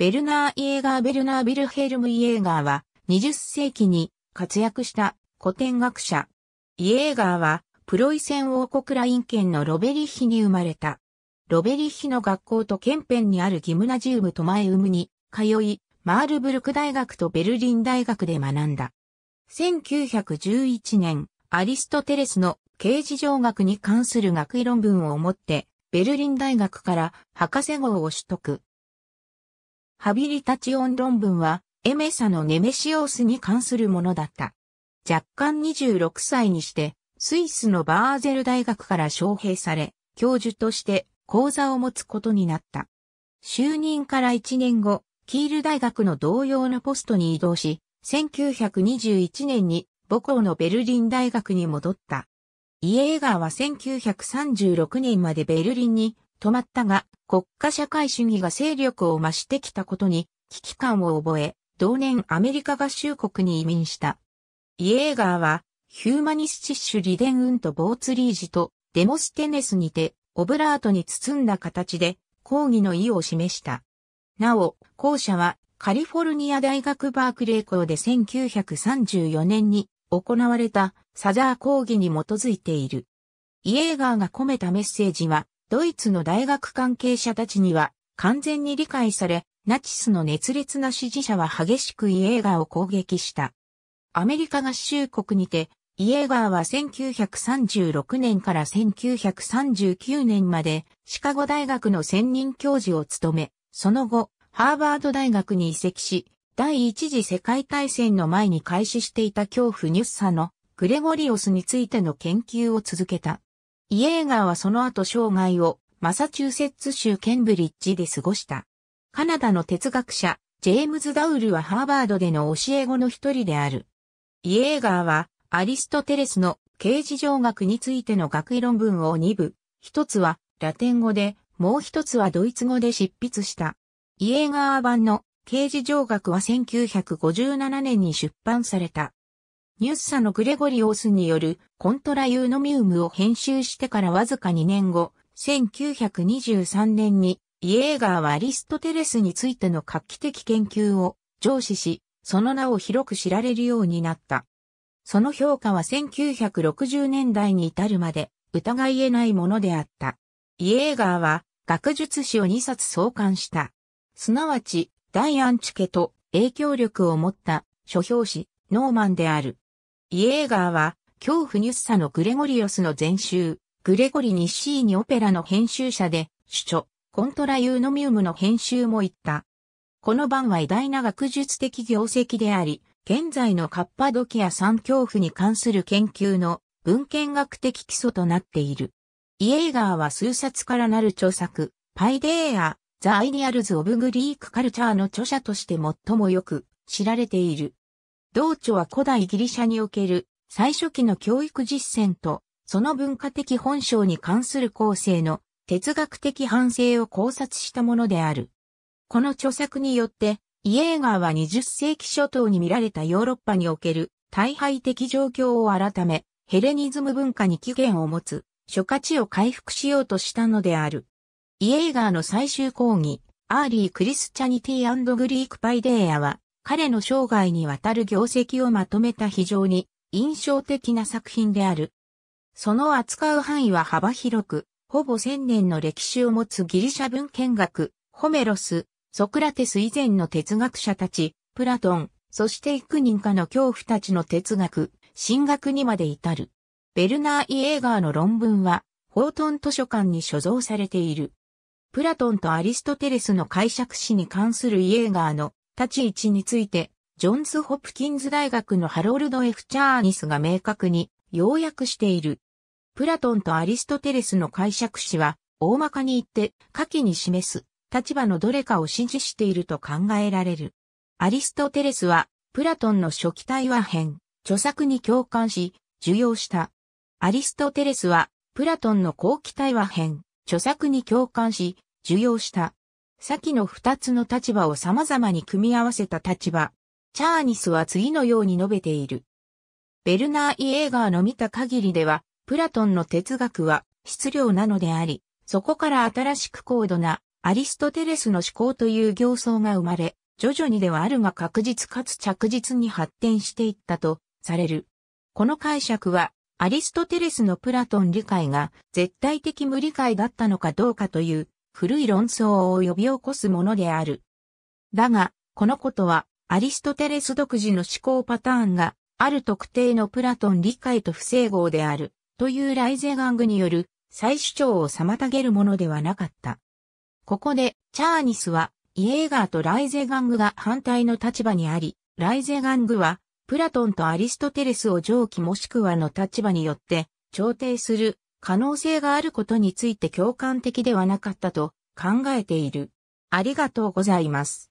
ベルナー・イエーガー・ベルナー・ビルヘルム・イエーガーは20世紀に活躍した古典学者。イエーガーはプロイセン王国ライン県のロベリヒに生まれた。ロベリヒの学校と県辺にあるギムナジウムとマエウムに通い、マールブルク大学とベルリン大学で学んだ。1911年、アリストテレスの刑事上学に関する学位論文をもって、ベルリン大学から博士号を取得。ハビリタチオン論文は、エメサのネメシオースに関するものだった。若干26歳にして、スイスのバーゼル大学から招聘され、教授として講座を持つことになった。就任から1年後、キール大学の同様のポストに移動し、1921年に母校のベルリン大学に戻った。イエーガーは1936年までベルリンに止まったが、国家社会主義が勢力を増してきたことに危機感を覚え、同年アメリカ合衆国に移民した。イエーガーは、ヒューマニスティッシュ・リデン・ウント・ボーツリージとデモステネスにて、オブラートに包んだ形で抗議の意を示した。なお、後者はカリフォルニア大学バークレー校で1934年に行われたサザー抗議に基づいている。イエーガーが込めたメッセージはドイツの大学関係者たちには完全に理解され、ナチスの熱烈な支持者は激しくイエーガーを攻撃した。アメリカ合衆国にて、イエーガーは1936年から1939年までシカゴ大学の専任教授を務め、その後、ハーバード大学に移籍し、第一次世界大戦の前に開始していた恐怖ニュッサのグレゴリオスについての研究を続けた。イエーガーはその後生涯をマサチューセッツ州ケンブリッジで過ごした。カナダの哲学者、ジェームズ・ダウルはハーバードでの教え子の一人である。イエーガーはアリストテレスの刑事上学についての学位論文を二部、一つはラテン語で、もう一つはドイツ語で執筆した。イエーガー版の刑事上学は1957年に出版された。ニュースサのグレゴリオースによるコントラユーノミウムを編集してからわずか2年後、1923年にイエーガーはアリストテレスについての画期的研究を上司し、その名を広く知られるようになった。その評価は1960年代に至るまで疑い得ないものであった。イエーガーは学術誌を2冊創刊した。すなわち、大アンチケと影響力を持った書評誌、ノーマンである。イエーガーは、恐怖ニュッサのグレゴリオスの前集、グレゴリニッシーニオペラの編集者で、主著、コントラユーノミウムの編集も言った。この番は偉大な学術的業績であり、現在のカッパドキア三恐怖に関する研究の文献学的基礎となっている。イエーガーは数冊からなる著作、パイデーア、ザ・アイディアルズ・オブ・グリーク・カルチャーの著者として最もよく知られている。同著は古代ギリシャにおける最初期の教育実践と、その文化的本性に関する構成の哲学的反省を考察したものである。この著作によって、イエーガーは20世紀初頭に見られたヨーロッパにおける大敗的状況を改め、ヘレニズム文化に起源を持つ、諸価値を回復しようとしたのである。イエーガーの最終講義、アーリー・クリスチャニティグリーク・パイデーアは、彼の生涯にわたる業績をまとめた非常に印象的な作品である。その扱う範囲は幅広く、ほぼ千年の歴史を持つギリシャ文献学、ホメロス、ソクラテス以前の哲学者たち、プラトン、そして幾人かの恐怖たちの哲学、神学にまで至る。ベルナー・イ・エーガーの論文は、ホートン図書館に所蔵されている。プラトンとアリストテレスの解釈史に関するイエーガーの立ち位置について、ジョンズ・ホプキンズ大学のハロルド・ F・ チャーニスが明確に要約している。プラトンとアリストテレスの解釈詞は、大まかに言って、下記に示す立場のどれかを支持していると考えられる。アリストテレスは、プラトンの初期対話編、著作に共感し、受容した。アリストテレスは、プラトンの後期対話編、著作に共感し、受容した。先の二つの立場を様々に組み合わせた立場。チャーニスは次のように述べている。ベルナー・イエーガーの見た限りでは、プラトンの哲学は質量なのであり、そこから新しく高度なアリストテレスの思考という形相が生まれ、徐々にではあるが確実かつ着実に発展していったとされる。この解釈は、アリストテレスのプラトン理解が絶対的無理解だったのかどうかという古い論争を呼び起こすものである。だが、このことは、アリストテレス独自の思考パターンが、ある特定のプラトン理解と不整合である、というライゼガングによる再主張を妨げるものではなかった。ここで、チャーニスは、イエーガーとライゼガングが反対の立場にあり、ライゼガングは、プラトンとアリストテレスを上記もしくはの立場によって、調停する可能性があることについて共感的ではなかったと考えている。ありがとうございます。